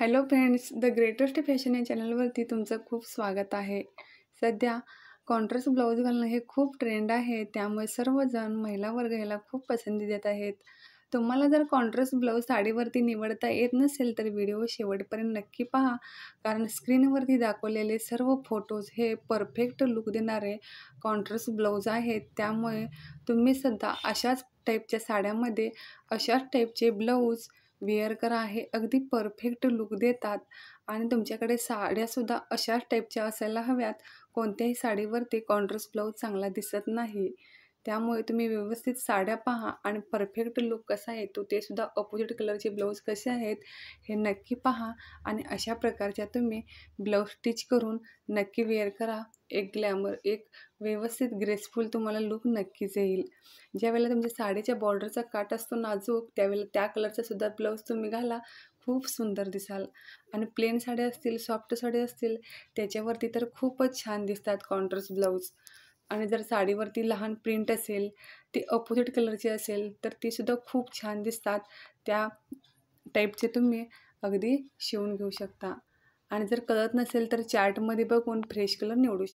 hello friends the greatest fashion या चॅनलवरती तुमचं खूप स्वागत आहे सध्या कॉन्ट्रास्ट ब्लाऊज घालणं हे खूप ट्रेंड आहे त्यामुळे सर्वजण महिला वर्ग ह्याला खूप पसंती देत आहेत तुम्हाला जर कॉन्ट्रास्ट ब्लाऊज साडीवरती निवडता येत नसेल तर व्हिडिओ शेवटपर्यंत नक्की पहा कारण स्क्रीनवरती दाखवलेले सर्व फोटोज हे परफेक्ट लुक देणारे कॉन्ट्रास्ट ब्लाऊज आहेत त्यामुळे तुम्ही सध्या अशाच टाईपच्या साड्यामध्ये अशाच टाईपचे ब्लाऊज वेअर आहे अगदी परफेक्ट लुक देतात आणि तुमच्याकडे साड्यासुद्धा अशाच टाईपच्या असायला हव्यात कोणत्याही साडीवरती कॉन्ट्रास्ट ब्लाऊज चांगला दिसत नाही त्यामुळे तुम्ही व्यवस्थित साड्या पहा आणि परफेक्ट लुक कसा येतो ते सुद्धा अपोजिट कलरचे ब्लाऊज कसे आहेत हे नक्की पहा आणि अशा प्रकारच्या तुम्ही ब्लाऊज स्टिच करून नक्की वेअर करा एक ग्लॅमर एक व्यवस्थित ग्रेसफुल तुम्हाला लुक नक्कीच येईल ज्यावेळेला तुमच्या साडीच्या बॉर्डरचा काट असतो नाजूक त्यावेळेला त्या कलरचा सुद्धा ब्लाऊज तुम्ही घाला खूप सुंदर दिसाल आणि प्लेन साड्या असतील सॉफ्ट साड्या असतील त्याच्यावरती तर खूपच छान दिसतात कॉन्ट्रास्ट ब्लाऊज आणि जर साडीवरती लहान प्रिंट असेल ती अपोजिट कलरची असेल तर ती तीसुद्धा खूप छान दिसतात त्या टाईपचे तुम्ही अगदी शिवून घेऊ शकता आणि जर कलर नसेल तर चार्टमध्ये बघून फ्रेश कलर निवडू शकता